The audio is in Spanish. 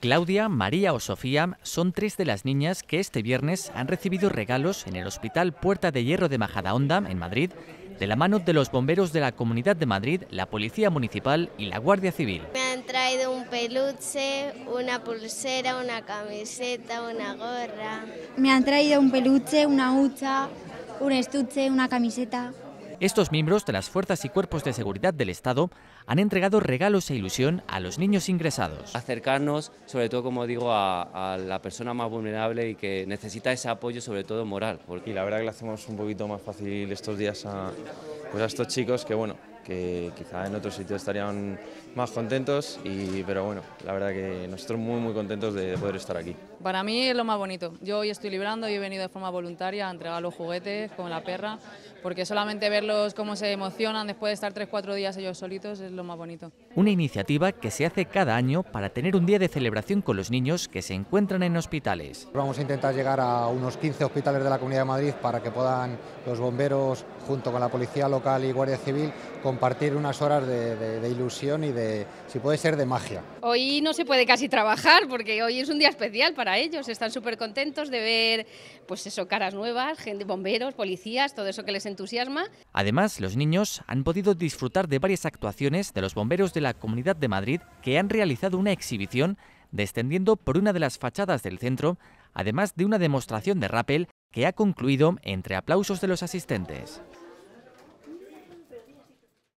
Claudia, María o Sofía son tres de las niñas que este viernes han recibido regalos en el Hospital Puerta de Hierro de Majadahonda, en Madrid, de la mano de los bomberos de la Comunidad de Madrid, la Policía Municipal y la Guardia Civil. Me han traído un peluche, una pulsera, una camiseta, una gorra. Me han traído un peluche, una hucha, un estuche, una camiseta. Estos miembros de las fuerzas y cuerpos de seguridad del Estado han entregado regalos e ilusión a los niños ingresados. Acercarnos, sobre todo, como digo, a, la persona más vulnerable y que necesita ese apoyo, sobre todo moral. Y la verdad que le hacemos un poquito más fácil estos días a pues estos chicos que, bueno, que quizá en otros sitios estarían más contentos, y, pero bueno, la verdad que nosotros muy muy contentos de poder estar aquí. Para mí es lo más bonito, yo hoy estoy librando y he venido de forma voluntaria a entregar los juguetes con la perra, porque solamente verlos cómo se emocionan después de estar 3 cuatro días ellos solitos es lo más bonito. Una iniciativa que se hace cada año para tener un día de celebración con los niños que se encuentran en hospitales. Vamos a intentar llegar a unos 15 hospitales de la Comunidad de Madrid para que puedan los bomberos, junto con la policía local y Guardia Civil, compartir unas horas de, ilusión y de, si puede ser, de magia. Hoy no se puede casi trabajar porque hoy es un día especial para ellos. Están súper contentos de ver, pues eso, caras nuevas, gente, bomberos, policías, todo eso que les entusiasma. Además, los niños han podido disfrutar de varias actuaciones de los bomberos de la Comunidad de Madrid que han realizado una exhibición descendiendo por una de las fachadas del centro, además de una demostración de rappel que ha concluido entre aplausos de los asistentes.